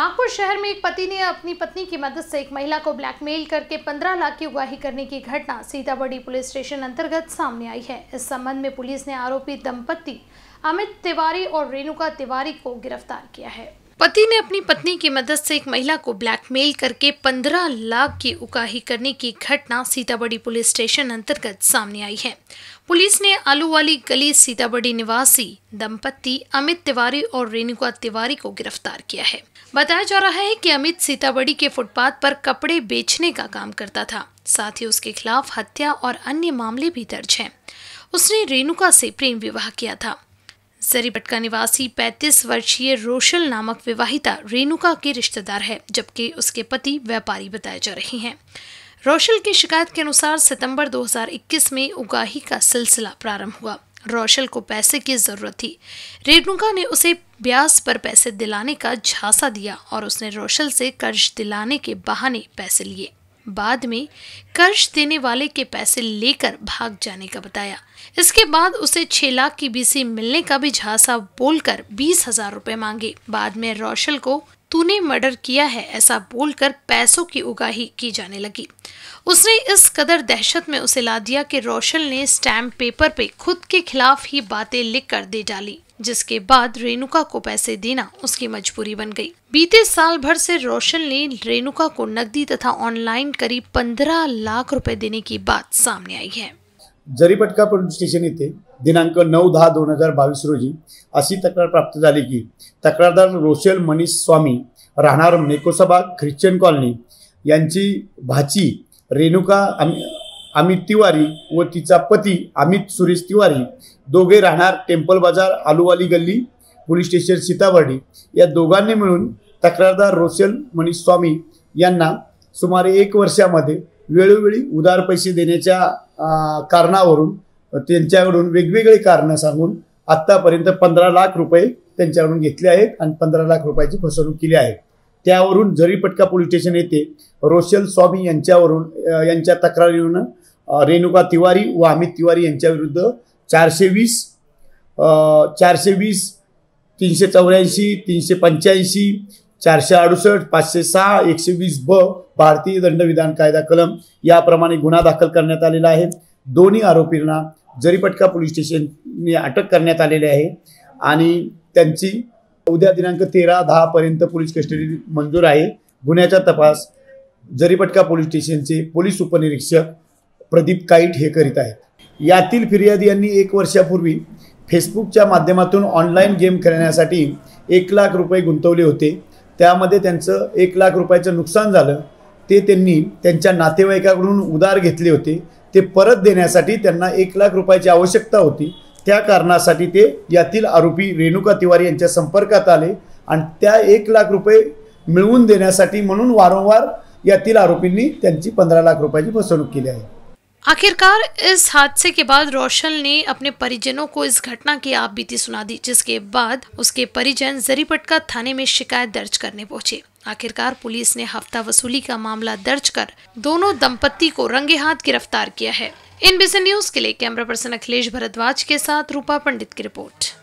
नागपुर शहर में एक पति ने अपनी पत्नी की मदद से एक महिला को ब्लैकमेल करके 15 लाख की उगाही करने की घटना सीताबड़ी पुलिस स्टेशन अंतर्गत सामने आई है इस संबंध में पुलिस ने आरोपी दंपति अमित तिवारी और रेणुका तिवारी को गिरफ्तार किया है पति ने अपनी पत्नी की मदद से एक महिला को ब्लैकमेल करके 15 लाख की उकाही करने की घटना सीताबड़ी पुलिस स्टेशन अंतर्गत सामने आई है पुलिस ने आलू वाली गली सीताबड़ी निवासी दंपत्ति अमित तिवारी और रेणुका तिवारी को गिरफ्तार किया है बताया जा रहा है कि अमित सीताबड़ी के फुटपाथ पर कपड़े बेचने का काम करता था साथ ही उसके खिलाफ हत्या और अन्य मामले भी दर्ज हैं उसने रेणुका से प्रेम विवाह किया था सरीपटका निवासी 35 वर्षीय रोशल नामक विवाहिता रेणुका के रिश्तेदार है जबकि उसके पति व्यापारी बताए जा रहे हैं रोशल की शिकायत के अनुसार सितंबर 2021 में उगाही का सिलसिला प्रारंभ हुआ रोशल को पैसे की जरूरत थी रेणुका ने उसे ब्याज पर पैसे दिलाने का झांसा दिया और उसने रोशल से कर्ज दिलाने के बहाने पैसे लिए बाद में कर्ज देने वाले के पैसे लेकर भाग जाने का बताया इसके बाद उसे छह लाख की बीसी मिलने का भी झांसा बोलकर बीस हजार रुपए मांगे बाद में रोशल को तूने मर्डर किया है ऐसा बोलकर पैसों की उगाही की जाने लगी उसने इस कदर दहशत में उसे ला दिया कि रोशन ने स्टैम्प पेपर पे खुद के खिलाफ ही बातें लिख कर दे डाली जिसके बाद रेणुका को पैसे देना उसकी मजबूरी बन गई बीते साल भर से रोशन ने रेणुका को नकदी तथा ऑनलाइन करीब पंद्रह लाख रुपए देने की बात सामने आई है जरीपटका पुलिस स्टेशन दिनांक नऊ दहा दोन हजार बावीस रोजी अशी तक्रार प्राप्त झाली की तक्रारदार रोशेल मनीष स्वामी राहणार नेकोसभा ख्रिश्चन कॉलनी यांची भाची रेणुका अमित तिवारी व तिचा पती अमित सुरेश तिवारी दोघे राहणार टेम्पल बाजार आलूवाली गल्ली पोलीस स्टेशन सीताबर्डी या दोघांनी मिळून तक्रारदार रोशेल मनीष स्वामी यांना सुमारे एक वर्षामध्ये वेळोवेळी उदार पैसे देण्याच्या कारणावरून त्यांच्याकडून वेगवेगळी कारणं सांगून आत्तापर्यंत पंधरा लाख रुपये त्यांच्याकडून घेतले आहेत आणि पंधरा लाख रुपयाची फसवणूक केली आहे त्यावरून झरीपटका पोलीस स्टेशन येथे रोशल स्वामी यांच्यावरून यांच्या तक्रारीवरून रेणुका तिवारी व अमित तिवारी यांच्याविरुद्ध चारशे वीस चारशे वीस तीनशे चौऱ्याऐंशी तीनशे पंच्याऐंशी चारशे अडुसष्ट पाचशे सहा एकशे वीस ब भारतीय दंडविधान कायदा कलम याप्रमाणे गुन्हा दाखल करण्यात आलेला आहे दोन्ही आरोपींना जरीपटका पोलीस स्टेशनने अटक करण्यात आलेली आहे आणि त्यांची उद्या दिनांक तेरा दहापर्यंत पोलीस कस्टडी मंजूर आहे गुन्ह्याचा तपास जरीपटका पोलीस स्टेशनचे पोलीस उपनिरीक्षक प्रदीप काईट हे करीत आहेत यातील फिर्यादी यांनी एक वर्षापूर्वी फेसबुकच्या माध्यमातून ऑनलाईन गेम खेळण्यासाठी एक लाख रुपये गुंतवले होते त्यामध्ये त्यांचं एक लाख रुपयाचं नुकसान झालं ते त्यांनी त्यांच्या नातेवाईकाकडून उधार घेतले होते ते परत देण्यासाठी त्यांना एक लाख रुपयाची आवश्यकता होती त्या कारणासाठी ते यातील आरोपी रेणुका तिवारी यांच्या संपर्कात आले आणि त्या एक लाख रुपये मिळवून देण्यासाठी म्हणून वारंवार यातील आरोपींनी त्यांची पंधरा लाख रुपयाची फसवणूक केली आहे आखिरकार इस हादसे के बाद रोशन ने अपने परिजनों को इस घटना की आप बीती सुना दी जिसके बाद उसके परिजन जरीपटका थाने में शिकायत दर्ज करने पहुंचे आखिरकार पुलिस ने हफ्ता वसूली का मामला दर्ज कर दोनों दंपत्ति को रंगे हाथ गिरफ्तार किया है इन बिजन न्यूज के लिए कैमरा पर्सन अखिलेश भरद्वाज के साथ रूपा पंडित की रिपोर्ट